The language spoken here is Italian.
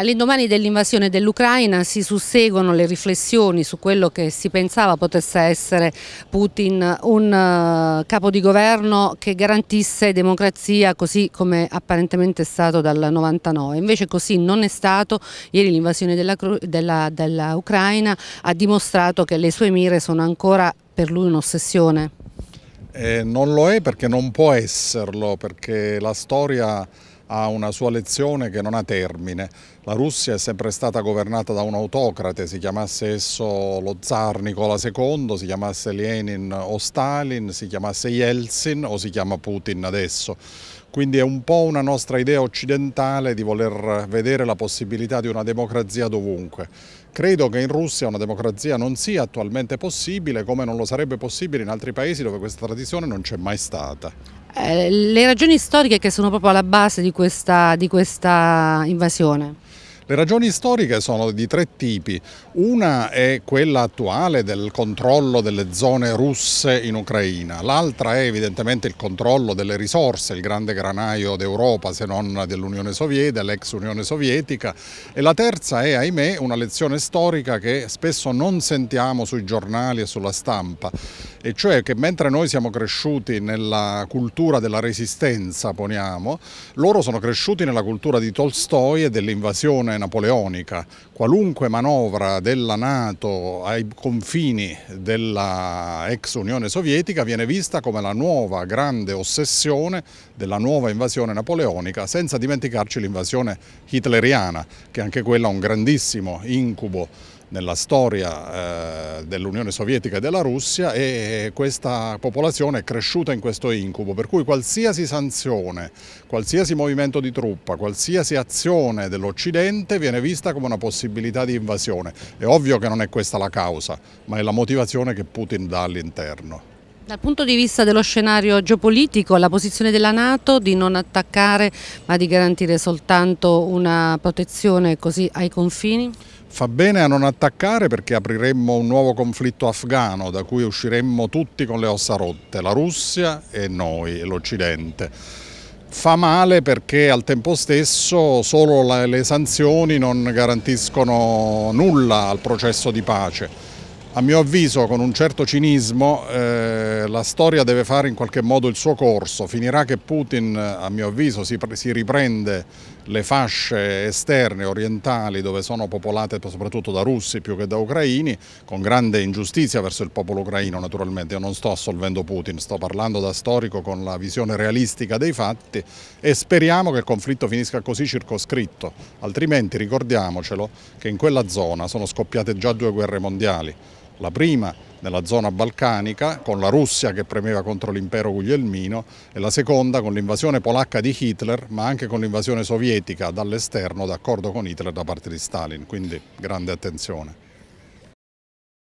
All'indomani dell'invasione dell'Ucraina si susseguono le riflessioni su quello che si pensava potesse essere Putin un eh, capo di governo che garantisse democrazia così come apparentemente è stato dal 99. Invece così non è stato, ieri l'invasione dell'Ucraina della, ha dimostrato che le sue mire sono ancora per lui un'ossessione. Eh, non lo è perché non può esserlo, perché la storia ha una sua lezione che non ha termine. La Russia è sempre stata governata da un autocrate, si chiamasse esso lo zar Nicola II, si chiamasse Lenin o Stalin, si chiamasse Yeltsin o si chiama Putin adesso. Quindi è un po' una nostra idea occidentale di voler vedere la possibilità di una democrazia dovunque. Credo che in Russia una democrazia non sia attualmente possibile, come non lo sarebbe possibile in altri paesi dove questa tradizione non c'è mai stata. Eh, le ragioni storiche che sono proprio alla base di questa, di questa invasione? Le ragioni storiche sono di tre tipi. Una è quella attuale del controllo delle zone russe in Ucraina, l'altra è evidentemente il controllo delle risorse, il grande granaio d'Europa se non dell'Unione Sovietica, dell'ex Unione Sovietica e la terza è ahimè una lezione storica che spesso non sentiamo sui giornali e sulla stampa e cioè che mentre noi siamo cresciuti nella cultura della resistenza, poniamo, loro sono cresciuti nella cultura di Tolstoi e dell'invasione napoleonica. Qualunque manovra della Nato ai confini della ex Unione Sovietica viene vista come la nuova grande ossessione della nuova invasione napoleonica, senza dimenticarci l'invasione hitleriana, che anche quella è un grandissimo incubo nella storia eh, dell'Unione Sovietica e della Russia e questa popolazione è cresciuta in questo incubo, per cui qualsiasi sanzione, qualsiasi movimento di truppa, qualsiasi azione dell'Occidente viene vista come una possibilità di invasione. È ovvio che non è questa la causa, ma è la motivazione che Putin dà all'interno. Dal punto di vista dello scenario geopolitico, la posizione della Nato di non attaccare ma di garantire soltanto una protezione così ai confini? Fa bene a non attaccare perché apriremmo un nuovo conflitto afghano da cui usciremmo tutti con le ossa rotte, la Russia e noi, l'Occidente. Fa male perché al tempo stesso solo le sanzioni non garantiscono nulla al processo di pace. A mio avviso, con un certo cinismo, eh, eh, la storia deve fare in qualche modo il suo corso, finirà che Putin a mio avviso si, si riprende le fasce esterne orientali dove sono popolate soprattutto da russi più che da ucraini, con grande ingiustizia verso il popolo ucraino naturalmente, io non sto assolvendo Putin, sto parlando da storico con la visione realistica dei fatti e speriamo che il conflitto finisca così circoscritto, altrimenti ricordiamocelo che in quella zona sono scoppiate già due guerre mondiali la prima nella zona balcanica con la Russia che premeva contro l'impero guglielmino e la seconda con l'invasione polacca di Hitler ma anche con l'invasione sovietica dall'esterno d'accordo con Hitler da parte di Stalin, quindi grande attenzione.